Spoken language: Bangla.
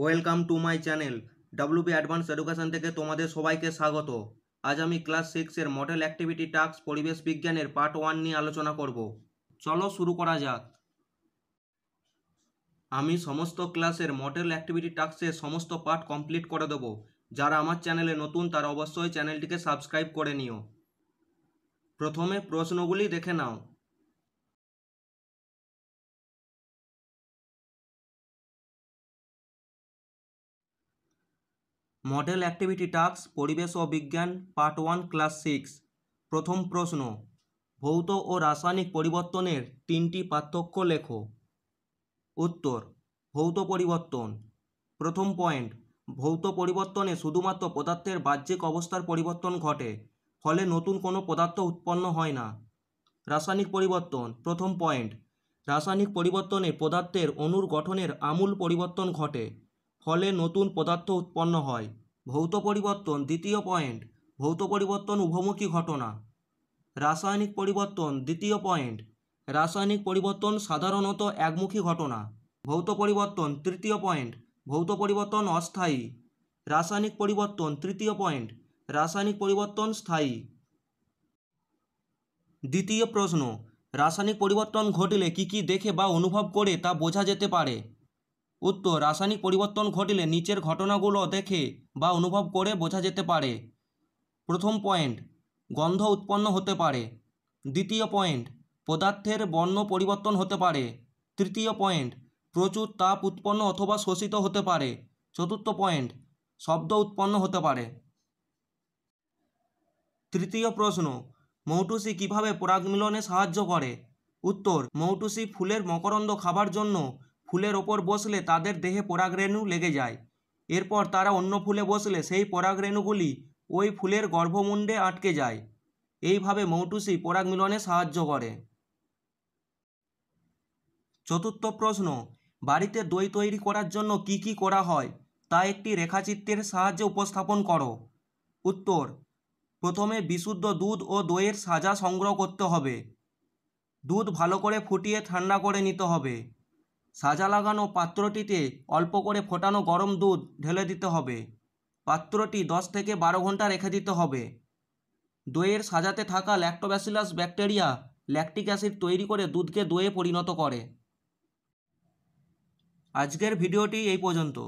welcome to my channel B advance education থেকে তোমাদের সবাইকে স্বাগত আজ আমি ক্লাস সিক্সের মডেল অ্যাক্টিভিটি টাস্ক পরিবেশ বিজ্ঞানের পার্ট ওয়ান নিয়ে আলোচনা করব চলো শুরু করা যাক আমি সমস্ত ক্লাসের মডেল অ্যাক্টিভিটি টাস্কের সমস্ত পার্ট কমপ্লিট করে দেবো যারা আমার চ্যানেলে নতুন তারা অবশ্যই চ্যানেলটিকে সাবস্ক্রাইব করে নিও প্রথমে প্রশ্নগুলি দেখে নাও মডেল অ্যাক্টিভিটি টাস্ক পরিবেশ ও বিজ্ঞান পার্ট ওয়ান ক্লাস সিক্স প্রথম প্রশ্ন ভৌত ও রাসায়নিক পরিবর্তনের তিনটি পার্থক্য লেখো উত্তর ভৌত পরিবর্তন প্রথম পয়েন্ট ভৌত পরিবর্তনে শুধুমাত্র পদার্থের বাহ্যিক অবস্থার পরিবর্তন ঘটে ফলে নতুন কোনো পদার্থ উৎপন্ন হয় না রাসায়নিক পরিবর্তন প্রথম পয়েন্ট রাসায়নিক পরিবর্তনে পদার্থের অনুর গঠনের আমূল পরিবর্তন ঘটে ফলে নতুন পদার্থ উৎপন্ন হয় ভৌত পরিবর্তন দ্বিতীয় পয়েন্ট ভৌত পরিবর্তন উভমুখী ঘটনা রাসায়নিক পরিবর্তন দ্বিতীয় পয়েন্ট রাসায়নিক পরিবর্তন সাধারণত একমুখী ঘটনা ভৌত পরিবর্তন তৃতীয় পয়েন্ট ভৌত পরিবর্তন অস্থায়ী রাসায়নিক পরিবর্তন তৃতীয় পয়েন্ট রাসায়নিক পরিবর্তন স্থায়ী দ্বিতীয় প্রশ্ন রাসায়নিক পরিবর্তন ঘটলে কি কি দেখে বা অনুভব করে তা বোঝা যেতে পারে উত্তর রাসায়নিক পরিবর্তন ঘটলে নিচের ঘটনাগুলো দেখে বা অনুভব করে বোঝা যেতে পারে প্রথম পয়েন্ট গন্ধ উৎপন্ন হতে পারে দ্বিতীয় পয়েন্ট পদার্থের বর্ণ পরিবর্তন হতে পারে তৃতীয় পয়েন্ট প্রচুর তাপ উৎপন্ন অথবা শোষিত হতে পারে চতুর্থ পয়েন্ট শব্দ উৎপন্ন হতে পারে তৃতীয় প্রশ্ন মৌটুসি কিভাবে পরাগমিলনে সাহায্য করে উত্তর মৌটুসি ফুলের মকরন্দ খাবার জন্য ফুলের ওপর বসলে তাদের দেহে পরাগরেণু লেগে যায় এরপর তারা অন্য ফুলে বসলে সেই পরাগরেণুগুলি ওই ফুলের গর্ভমুণ্ডে আটকে যায় এইভাবে মৌটুসি পরাগ মিলনে সাহায্য করে চতুর্থ প্রশ্ন বাড়িতে দই তৈরি করার জন্য কি কি করা হয় তা একটি রেখাচিত্রের সাহায্যে উপস্থাপন করো উত্তর প্রথমে বিশুদ্ধ দুধ ও দইয়ের সাজা সংগ্রহ করতে হবে দুধ ভালো করে ফুটিয়ে ঠান্ডা করে নিতে হবে সাজা লাগানো পাত্রটিতে অল্প করে ফোটানো গরম দুধ ঢেলে দিতে হবে পাত্রটি দশ থেকে বারো ঘন্টা রেখে দিতে হবে দইয়ের সাজাতে থাকা ল্যাক্টোব্যাসিলাস ব্যাকটেরিয়া ল্যাকটিক অ্যাসিড তৈরি করে দুধকে দইয়ে পরিণত করে আজকের ভিডিওটি এই পর্যন্ত